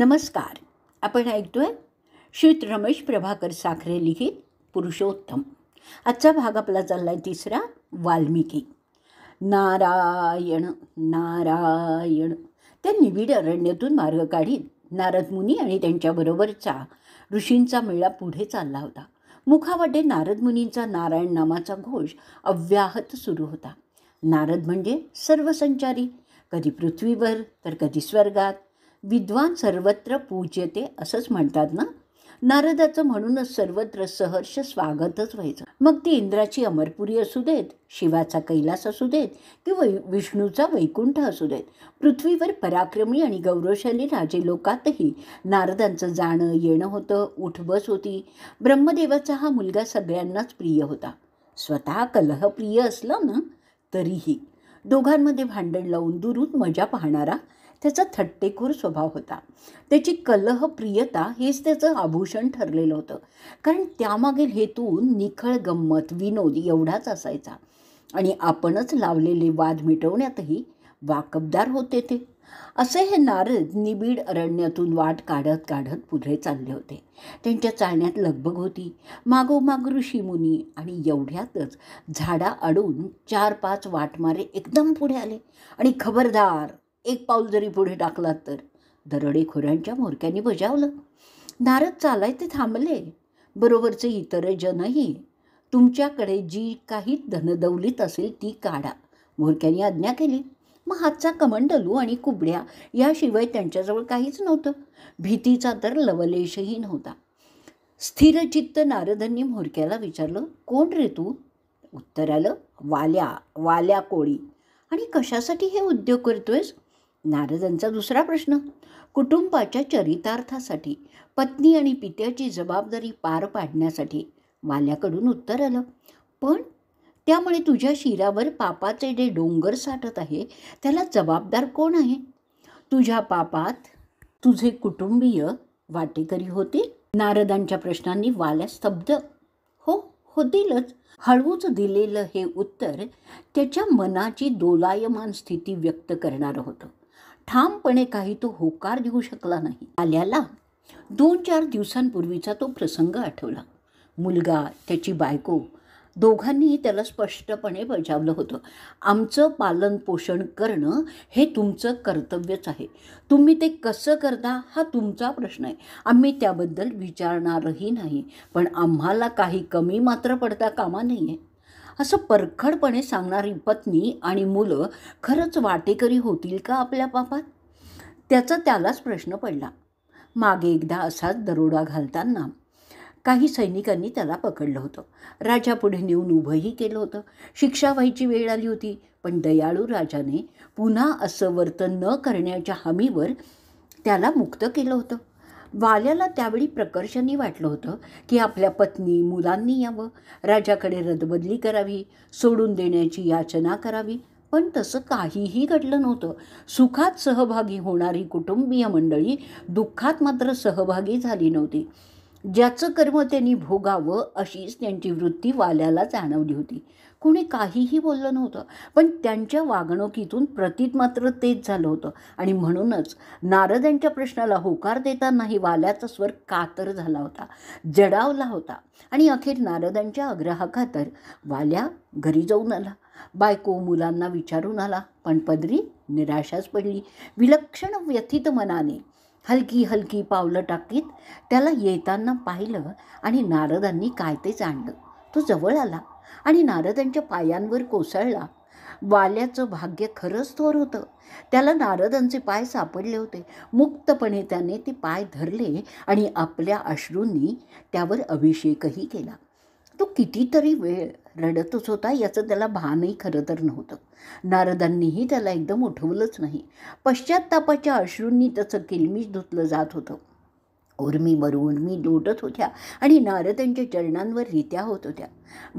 नमस्कार आपण ऐकतोय श्रीत रमेश प्रभाकर साखरे लिखित पुरुषोत्तम आजचा भाग आपला चालला आहे तिसरा वाल्मिकी नारायण नारायण त्या निविड अरण्यातून मार्ग काढीत नारद मुनी आणि त्यांच्याबरोबरचा ऋषींचा मेळा पुढे चालला होता मुखावाटे नारद मुनींचा नारायण नामाचा घोष अव्याहत सुरू होता नारद म्हणजे सर्वसंचारी कधी पृथ्वीवर तर कधी स्वर्गात विद्वान सर्वत्र पूज्यते असंच म्हणतात ना नारदाचं म्हणूनच सर्वत्र सहर्ष स्वागतच व्हायचं मग ती इंद्राची अमरपुरी असू देत शिवाचा कैलास असू देत किंवा विष्णूचा वैकुंठ असू देत पृथ्वीवर पराक्रमी आणि गौरवशाली राजे लोकातही नारदांचं जाणं येणं होतं उठबस होती ब्रह्मदेवाचा हा मुलगा सगळ्यांनाच प्रिय होता स्वतः कलहप्रिय असला ना तरीही दोघांमध्ये भांडण लावून दुरून मजा पाहणारा त्याचा थट्टेखोर स्वभाव होता त्याची कलहप्रियता हेच त्याचं आभूषण ठरलेलं होतं कारण त्यामागील हेतू निखळ गंमत विनोद एवढाच असायचा आणि आपणच लावलेले वाद मिटवण्यातही वाकबदार होते ते असे हे नारद निबीड अरण्यातून वाट काढत काढत पुढे चालले होते त्यांच्या चालण्यात लगबग होती मागोमाग मुनी आणि एवढ्यातच झाडा अडून चार पाच वाटमारे एकदम पुढे आले आणि खबरदार एक पाऊल जरी पुढे टाकलात तर दरडेखोऱ्यांच्या म्होरक्यांनी बजावलं नारद चालाय ते थांबले बरोबरचे इतर जनही तुमच्याकडे जी काही धनदौलीत असेल ती काढा मोरक्यांनी आज्ञा केली मग हातचा कमंडलू आणि कुबड्या याशिवाय त्यांच्याजवळ काहीच नव्हतं भीतीचा तर लवलेशही नव्हता स्थिरचित्त नारदांनी म्होरक्याला विचारलं कोण रे तू उत्तर आलं वाल्या वाल्या कोळी आणि कशासाठी हे उद्योग करतोयस नारदांचा दुसरा प्रश्न कुटुंबाच्या चरितार्थासाठी पत्नी आणि पित्याची जबाबदारी पार पाडण्यासाठी वाल्याकडून उत्तर आलं पण त्यामुळे तुझ्या शिरावर पापाचे जे डोंगर साठत आहे त्याला जबाबदार कोण आहे तुझ्या पापात तुझे कुटुंबीय वाटेकरी होतील नारदांच्या प्रश्नांनी वाल्या स्तब्ध हो होतीलच हळूच दिलेलं हे उत्तर त्याच्या मनाची दोलायमान स्थिती व्यक्त करणारं होतं ठामपणे काही तो होकार देऊ शकला नाही आल्याला दोन चार दिवसांपूर्वीचा तो प्रसंग आठवला मुलगा त्याची बायको दोघांनीही त्याला स्पष्टपणे बजावलं होतं आमचं पालनपोषण करणं हे तुमचं कर्तव्यच आहे तुम्ही ते कसं करता हा तुमचा प्रश्न आहे आम्ही त्याबद्दल विचारणारही नाही पण आम्हाला काही कमी मात्र पडता कामा नाही आहे असं परखडपणे सांगणारी पत्नी आणि मुलं खरंच वाटेकरी होतील का आपल्या पापात त्याचा त्यालाच प्रश्न पडला मागे एकदा असाच दरोडा घालताना काही सैनिकांनी त्याला पकडलं होतं राजा पुढे नेऊन उभंही केलं होतं शिक्षा व्हायची वेळ आली होती पण दयाळू राजाने पुन्हा असं वर्तन न करण्याच्या हमीवर त्याला मुक्त केलं होतं वाल्याला त्यावेळी प्रकर्षाने वाटलं होतं की आपल्या पत्नी मुलांनी यावं राजाकडे रदबदली करावी सोडून देण्याची याचना करावी पण तसं काहीही घडलं नव्हतं सुखात सहभागी होणारी कुटुंबीय मंडळी दुःखात मात्र सहभागी झाली नव्हती ज्याचं कर्म त्यांनी भोगावं अशीच त्यांची वृत्ती वाल्याला जाणवली होती कोणी काहीही बोललं नव्हतं पण त्यांच्या वागणुकीतून प्रतीत मात्र तेच झालं होतं आणि म्हणूनच नारदांच्या प्रश्नाला होकार देतानाही वाल्याचा स्वर कातर झाला होता जडावला होता आणि अखेर नारदांच्या आग्रहाखातर वाल्या घरी जाऊन आला बायको मुलांना विचारून आला पण पदरी निराशाच पडली विलक्षण व्यथित मनाने हलकी हलकी पावलं टाकीत त्याला येताना पाहिलं आणि नारदांनी काय तेच आणलं तो जवळ आला आणि नारदांच्या पायांवर कोसळला वाल्याचं भाग्य खरंच थोर होतं त्याला नारदांचे पाय सापडले होते मुक्तपणे त्याने ते पाय धरले आणि आपल्या अश्रूंनी त्यावर अभिषेकही केला तो कितीतरी वेळ रडतच होता याचं त्याला भानही खरं तर नव्हतं नारदांनीही त्याला एकदम उठवलंच नाही पश्चात्तापाच्या अश्रूंनी त्याचं किलमिश धुतलं जात होतं उर्मीवरून मी लोटत होत्या आणि नारदांच्या चरणांवर रित्या होत होत्या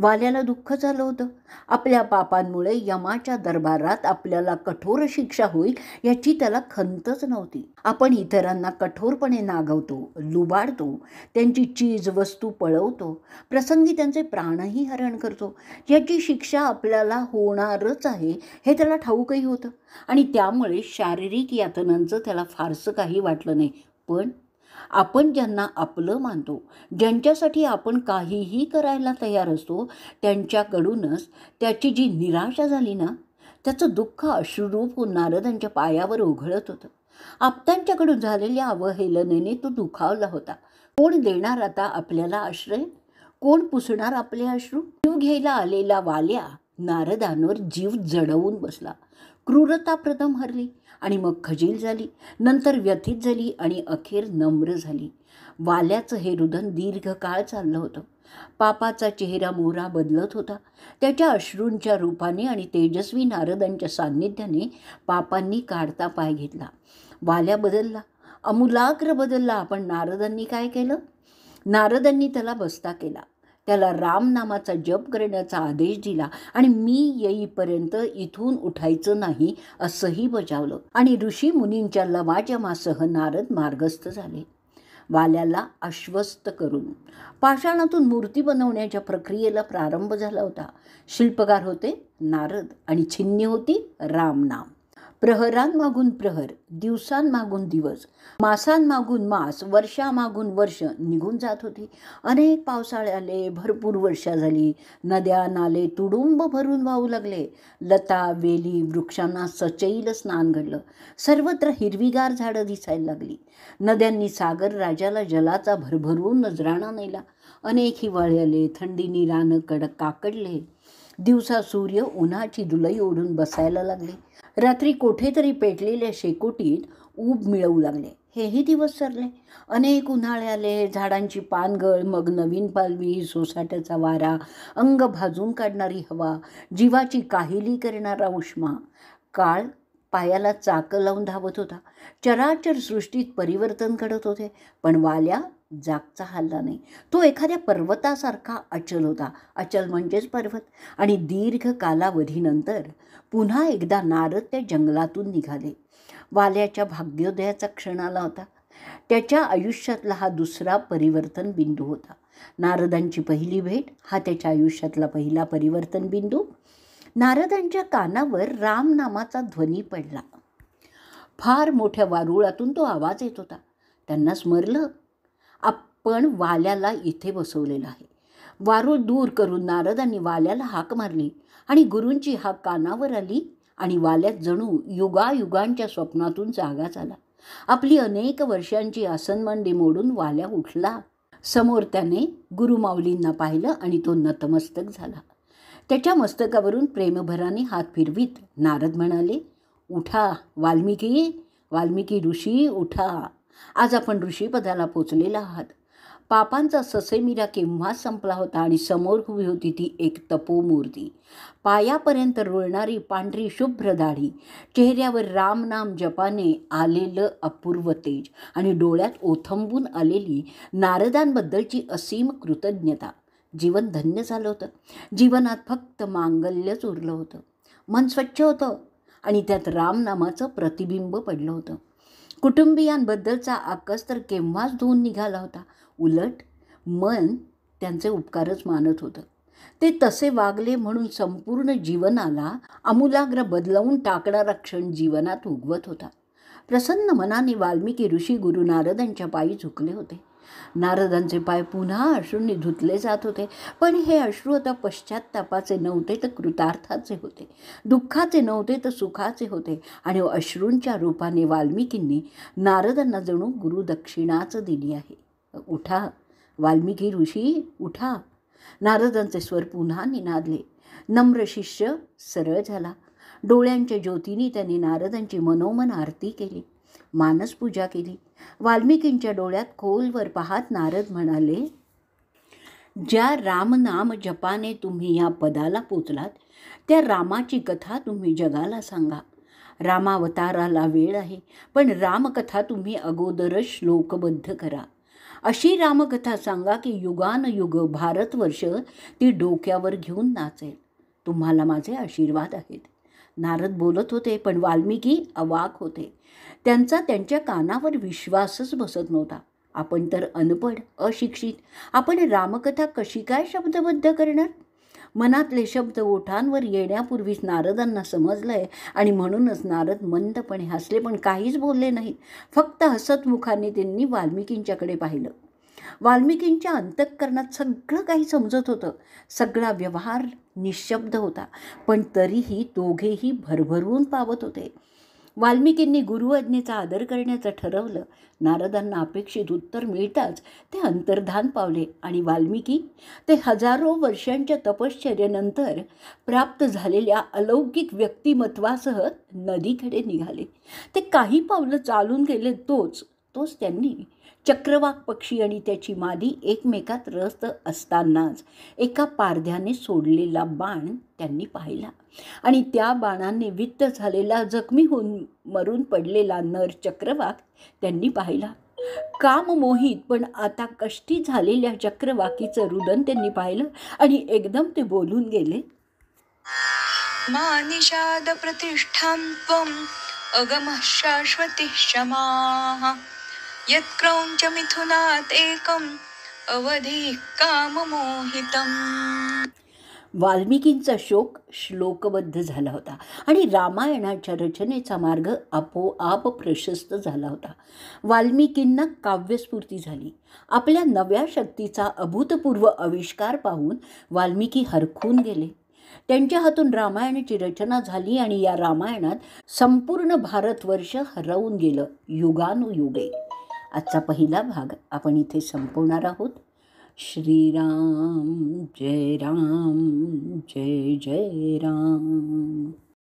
वाल्याला दुःख झालं होतं आपल्या पापांमुळे यमाच्या दरबारात आपल्याला कठोर शिक्षा होईल याची त्याला खंतच नव्हती आपण इतरांना कठोरपणे नागवतो लुबाडतो त्यांची चीज वस्तू पळवतो प्रसंगी त्यांचे प्राणही हरण करतो याची शिक्षा आपल्याला होणारच आहे हे त्याला ठाऊकही होतं आणि त्यामुळे शारीरिक यातनांचं त्याला फारसं काही वाटलं नाही पण आपण ज्यांना आपलं मानतो ज्यांच्यासाठी आपण काहीही करायला तयार असतो त्यांच्याकडूनच त्याची जी निराशा झाली ना त्याचं दुःख अश्रुरूप नारदांच्या पायावर उघडत होतं आपतांच्याकडून झालेल्या अवहेलनेने तो दुखावला होता कोण देणार आता आपल्याला आश्रय कोण पुसणार आपले अश्रू जीव घ्यायला आलेला वाल्या नारदांवर जीव जडवून बसला क्रूरता प्रथम हरली आणि मग खजील झाली नंतर व्यथित झाली आणि अखेर नम्र झाली वाल्याचं हे रुदन दीर्घकाळ चाललं होतं पापाचा चेहरा मोहरा बदलत होता त्याच्या अश्रूंच्या रूपाने आणि तेजस्वी नारदांच्या सान्निध्याने पापांनी काढता पाय घेतला वाल्या बदलला अमूलाग्र बदलला आपण नारदांनी काय केलं नारदांनी त्याला बसता केला त्याला रामनामाचा जप करण्याचा आदेश दिला आणि मी येईपर्यंत इथून उठायचं नाही असंही बजावलं आणि ऋषी मुनींच्या लवाजमासह नारद मार्गस्थ झाले वाल्याला आश्वस्त करून पाषाणातून मूर्ती बनवण्याच्या प्रक्रियेला प्रारंभ झाला होता शिल्पकार होते नारद आणि छिन्नी होती रामनाम प्रहरांमागून प्रहर दिवसांमागून दिवस मासांमागून मास वर्षामागून वर्ष निघून जात होती अनेक पावसाळे आले भरपूर वर्षा झाली नद्या नाले तुडुंब भरून वाहू लागले लता वेली वृक्षांना सचैल स्नान घडलं सर्वत्र हिरवीगार झाडं दिसायला लागली नद्यांनी सागर राजाला जलाचा भरभरून नजराणा नेला अनेक हिवाळे आले थंडीनी रानं कडक काकडले दिवसा सूर्य उन्हाची दुलई ओढून बसायला लागले रात्री कोठेतरी पेटलेल्या शेकोटीत ऊब मिळवू लागले हेही दिवस सरले अनेक उन्हाळे आले झाडांची पानगळ मग नवीन पालवी सोसाट्याचा वारा अंग भाजून काढणारी हवा जीवाची काहिली करणारा उष्मा काळ पायाला चाकं लावून धावत होता चराचर सृष्टीत परिवर्तन घडत होते पण वाल्या जागचा हल्ला नाही तो एखाद्या पर्वतासारखा अचल होता अचल म्हणजेच पर्वत आणि दीर्घ कालावधीनंतर पुन्हा एकदा नारद त्या जंगलातून निघाले वाल्याच्या भाग्योदयाचा क्षण आला होता त्याच्या आयुष्यातला हा दुसरा परिवर्तन बिंदू होता नारदांची पहिली भेट हा त्याच्या आयुष्यातला पहिला परिवर्तन बिंदू नारदांच्या कानावर रामनामाचा ध्वनी पडला फार मोठ्या वारुळातून तो आवाज येत होता त्यांना स्मरलं आपण वाल्याला इथे बसवलेलं आहे वारूळ दूर करून नारदांनी वाल्याला हाक मारली आणि गुरूंची हाक कानावर आली आणि वाल्यात जणू युगायुगांच्या स्वप्नातून जागा झाला आपली अनेक वर्षांची आसनमंडी मोडून वाल्या उठला समोर त्याने गुरुमाऊलींना पाहिलं आणि तो नतमस्तक झाला त्याच्या मस्तकावरून प्रेमभराने हात फिरवीत नारद म्हणाले उठा वाल्मिकी वाल्मिकी ऋषी उठा आज आपण ऋषीपदाला पोचलेला आहात पापांचा ससेमिरा केव्हा संपला होता आणि समोर उभी होती ती एक तपोमूर्ती पायापर्यंत रुळणारी पांढरी शुभ्र दाढी चेहऱ्यावर रामनाम जपाने आलेलं अपूर्व तेज आणि डोळ्यात ओथंबून आलेली नारदांबद्दलची असीम कृतज्ञता जीवन धन्य झालं होतं जीवनात फक्त मांगल्यच उरलं होतं मन स्वच्छ होतं आणि त्यात रामनामाचं प्रतिबिंब पडलं होतं कुटुंबियांबद्दलचा आकस तर केव्हाच धुवून निघाला होता उलट मन त्यांचे उपकारच मानत होतं ते तसे वागले म्हणून संपूर्ण जीवनाला आमूलाग्र बदलवून टाकणारा क्षण जीवनात उगवत होता प्रसन्न मनाने वाल्मिकी ऋषी गुरु नारदांच्या पायी झुकले होते नारदांचे पाय पुन्हा अश्रूंनी धुतले जात होते पण हे अश्रू आता पश्चात्तापाचे नव्हते तर कृतार्थाचे होते दुःखाचे नव्हते तर सुखाचे होते आणि अश्रूंच्या रूपाने वाल्मिकींनी नारदांना जणू गुरुदक्षिणाच दिली आहे उठा वाल्मिकी ऋषी उठा नारदांचे स्वर पुन्हा निनादले नम्र शिष्य सरळ झाला डोळ्यांच्या ज्योतीने त्यांनी नारदांची मनोमन आरती केली मानसपूजा केली वाल्मिकींच्या डोळ्यात खोलवर पाहत नारद म्हणाले ज्या राम नाम जपाने तुम्ही या पदाला पोचलात त्या रामाची कथा तुम्ही जगाला सांगा रामावताराला वेळ आहे पण रामकथा तुम्ही अगोदरच श्लोकबद्ध करा अशी रामकथा सांगा की युगानयुग भारतवर्ष ती डोक्यावर घेऊन नाचेल तुम्हाला माझे आशीर्वाद आहेत नारद बोलत होते पण वाल्मिकी अवाक होते त्यांचा त्यांच्या कानावर विश्वासच बसत नव्हता आपण तर अनपढ अशिक्षित आपण रामकथा कशी काय शब्दबद्ध करणार मनातले शब्द ओठांवर येण्यापूर्वीच नारदांना समजलं आहे आणि म्हणूनच नारद मंदपणे हसले पण काहीच बोलले नाहीत फक्त हसतमुखाने त्यांनी वाल्मिकींच्याकडे पाहिलं वाल्मिकींच्या अंतःकरणात सगळं काही समजत होतं सगळा व्यवहार निशब्द होता पण तरीही दोघेही भरभरून पावत होते वाल्मिकींनी गुरुवज्ञेचा आदर करण्याचं ठरवलं नारदांना अपेक्षित उत्तर मिळताच ते अंतर्धान पावले आणि वाल्मिकी ते हजारो वर्षांच्या तपश्चर्येनंतर प्राप्त झालेल्या अलौकिक व्यक्तिमत्वासह नदीकडे निघाले ते काही पावलं चालून गेले तोच तोच त्यांनी चक्रवाक पक्षी आणि त्याची मादी एकमेकात रस्त असतानाच एका पारध्याने सोडलेला बाण त्यांनी पाहिला आणि त्या बाणाने वित्त झालेला जखमी होऊन मरून पडलेला नर चक्रवाक त्यांनी पाहिला काम मोहित पण आता कष्टी झालेल्या चक्रवाकीचं रुदन त्यांनी पाहिलं आणि एकदम ते बोलून गेले प्रतिष्ठां त्वम अगम शाश्वती क्षमा यत्क्रौञ्च मिथुनात् एकम् काम मोहितम वाल्मिकींचा शोक श्लोकबद्ध झाला होता आणि रामायणाच्या रचनेचा मार्ग आपोआप प्रशस्त झाला होता वाल्मिकींना काव्यस्फूर्ती झाली आपल्या नव्या शक्तीचा अभूतपूर्व आविष्कार पाहून वाल्मिकी हरखून गेले त्यांच्या हातून रामायणाची रचना झाली आणि या रामायणात संपूर्ण भारतवर्ष हरवून गेलं युगानुयुगे आजचा पहिला भाग आपण इथे संपवणार आहोत श्रीराम जय राम जय जय राम